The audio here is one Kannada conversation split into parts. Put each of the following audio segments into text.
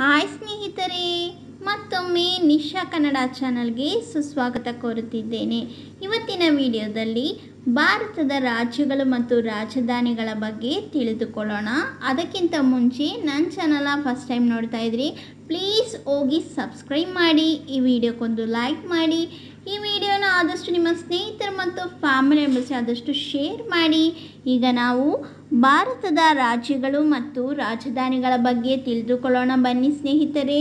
ಹಾಯ್ ಸ್ನೇಹಿತರೆ ಮತ್ತೊಮ್ಮೆ ನಿಶಾ ಕನ್ನಡ ಚಾನಲ್ಗೆ ಸುಸ್ವಾಗತ ಕೋರುತ್ತಿದ್ದೇನೆ ಇವತ್ತಿನ ವಿಡಿಯೋದಲ್ಲಿ ಭಾರತದ ರಾಜ್ಯಗಳು ಮತ್ತು ರಾಜಧಾನಿಗಳ ಬಗ್ಗೆ ತಿಳಿದುಕೊಳ್ಳೋಣ ಅದಕ್ಕಿಂತ ಮುಂಚೆ ನನ್ನ ಚಾನಲ ಫಸ್ಟ್ ಟೈಮ್ ನೋಡ್ತಾ ಇದ್ರಿ ಪ್ಲೀಸ್ ಹೋಗಿ ಸಬ್ಸ್ಕ್ರೈಬ್ ಮಾಡಿ ಈ ವಿಡಿಯೋಕ್ಕೊಂದು ಲೈಕ್ ಮಾಡಿ ಈ ವಿಡಿಯೋನ ಆದಷ್ಟು ನಿಮ್ಮ ಸ್ನೇಹಿತರು ಮತ್ತು ಸಾಮಾನ್ಯ ಆದಷ್ಟು ಶೇರ್ ಮಾಡಿ ಈಗ ನಾವು ಭಾರತದ ರಾಜ್ಯಗಳು ಮತ್ತು ರಾಜಧಾನಿಗಳ ಬಗ್ಗೆ ತಿಳಿದುಕೊಳ್ಳೋಣ ಬನ್ನಿ ಸ್ನೇಹಿತರೆ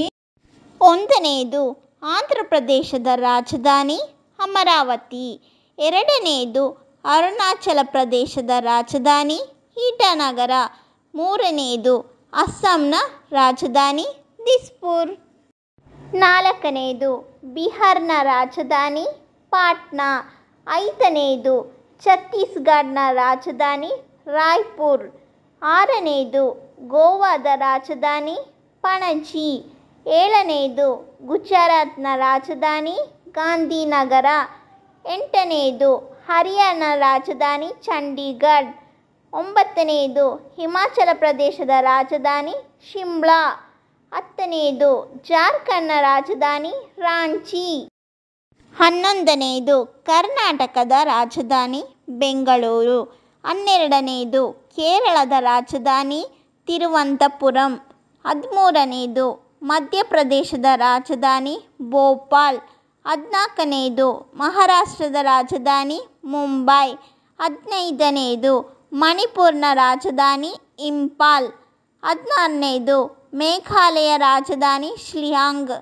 ಒಂದನೆಯದು ಆಂಧ್ರ ಪ್ರದೇಶದ ರಾಜಧಾನಿ ಅಮರಾವತಿ ಎರಡನೆಯದು ಅರುಣಾಚಲ ಪ್ರದೇಶದ ರಾಜಧಾನಿ ಈಟಾನಗರ ಮೂರನೆಯದು ಅಸ್ಸಾಂನ ರಾಜಧಾನಿ ದಿಸ್ಪುರ್ ನಾಲ್ಕನೆಯದು ಬಿಹಾರ್ನ ರಾಜಧಾನಿ ಪಾಟ್ನಾ ಐದನೆಯದು ಛತ್ತೀಸ್ಗಢನ ರಾಜಧಾನಿ ರಾಯ್ಪುರ್ ಆರನೆಯದು ಗೋವಾದ ರಾಜಧಾನಿ ಪಣಜಿ ಏಳನೆಯದು ಗುಜರಾತ್ನ ರಾಜಧಾನಿ ಗಾಂಧಿನಗರ ಎಂಟನೆಯದು ಹರಿಯಾಣ ರಾಜಧಾನಿ ಚಂಡೀಗಢ್ ಒಂಬತ್ತನೆಯದು ಹಿಮಾಚಲ ಪ್ರದೇಶದ ರಾಜಧಾನಿ ಶಿಮ್ಲಾ ಹತ್ತನೆಯದು ಜಾರ್ಖಂಡ್ನ ರಾಜಧಾನಿ ರಾಂಚಿ ಹನ್ನೊಂದನೆಯದು ಕರ್ನಾಟಕದ ರಾಜಧಾನಿ ಬೆಂಗಳೂರು ಹನ್ನೆರಡನೆಯದು ಕೇರಳದ ರಾಜಧಾನಿ ತಿರುವನಂತಪುರಂ ಹದಿಮೂರನೆಯದು ಮಧ್ಯಪ್ರದೇಶದ ರಾಜಧಾನಿ ಭೋಪಾಲ್ ಹದಿನಾಲ್ಕನೆಯದು ಮಹಾರಾಷ್ಟ್ರದ ರಾಜಧಾನಿ ಮುಂಬೈ ಹದಿನೈದನೆಯದು ಮಣಿಪುರ್ನ ರಾಜಧಾನಿ ಇಂಪಾಲ್ ಹದಿನಾರನೆಯದು ಮೇಘಾಲಯ ರಾಜಧಾನಿ ಶ್ಲಿಯಾಂಗ್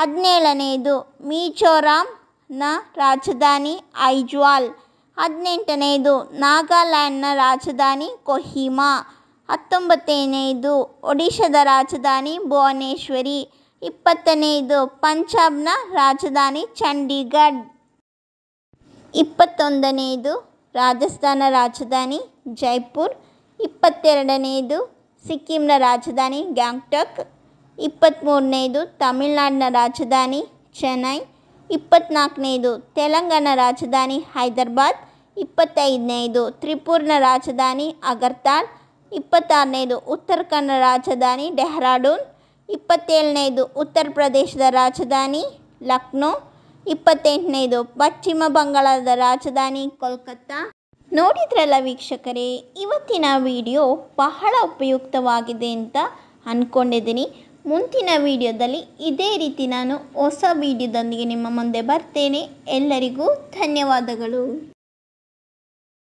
ಹದಿನೇಳನೆಯದು ಮಿಜೋರಾಂನ ರಾಜಧಾನಿ ಐಜ್ವಾಲ್ ಹದಿನೆಂಟನೆಯದು ನಾಗಾಲ್ಯಾಂಡ್ನ ರಾಜಧಾನಿ ಕೊಹಿಮಾ ಹತ್ತೊಂಬತ್ತನೆಯದು ಒಡಿಶಾದ ರಾಜಧಾನಿ ಭುವನೇಶ್ವರಿ ಇಪ್ಪತ್ತನೆಯದು ಪಂಜಾಬ್ನ ರಾಜಧಾನಿ ಚಂಡೀಗಢ್ ಇಪ್ಪತ್ತೊಂದನೆಯದು ರಾಜಸ್ಥಾನ ರಾಜಧಾನಿ ಜೈಪುರ್ ಇಪ್ಪತ್ತೆರಡನೆಯದು ಸಿಕ್ಕಿಂನ ರಾಜಧಾನಿ ಗ್ಯಾಂಗ್ಟಕ್ ಇಪ್ಪತ್ತ್ಮೂರನೇದು ತಮಿಳುನಾಡಿನ ರಾಜಧಾನಿ ಚೆನ್ನೈ ಇಪ್ಪತ್ತ್ನಾಲ್ಕನೇದು ತೆಲಂಗಾಣ ರಾಜಧಾನಿ ಹೈದರಾಬಾದ್ ಇಪ್ಪತ್ತೈದನೇದು ತ್ರಿಪುರ್ನ ರಾಜಧಾನಿ ಅಗರ್ತಾಲ್ ಇಪ್ಪತ್ತಾರನೇದು ಉತ್ತರ ಕನ್ನಡ ರಾಜಧಾನಿ ಡೆಹ್ರಾಡೂನ್ ಇಪ್ಪತ್ತೇಳನೇದು ಉತ್ತರ ಪ್ರದೇಶದ ರಾಜಧಾನಿ ಲಕ್ನೋ ಇಪ್ಪತ್ತೆಂಟನೇದು ಪಶ್ಚಿಮ ಬಂಗಾಳದ ರಾಜಧಾನಿ ಕೋಲ್ಕತ್ತಾ ನೋಡಿದ್ರಲ್ಲ ವೀಕ್ಷಕರೇ ಇವತ್ತಿನ ವಿಡಿಯೋ ಬಹಳ ಉಪಯುಕ್ತವಾಗಿದೆ ಅಂತ ಅಂದ್ಕೊಂಡಿದ್ದೀನಿ ಮುಂದಿನ ವಿಡಿಯೋದಲ್ಲಿ ಇದೇ ರೀತಿ ನಾನು ಹೊಸ ವಿಡಿಯೋದೊಂದಿಗೆ ನಿಮ್ಮ ಮುಂದೆ ಬರ್ತೇನೆ ಎಲ್ಲರಿಗೂ ಧನ್ಯವಾದಗಳು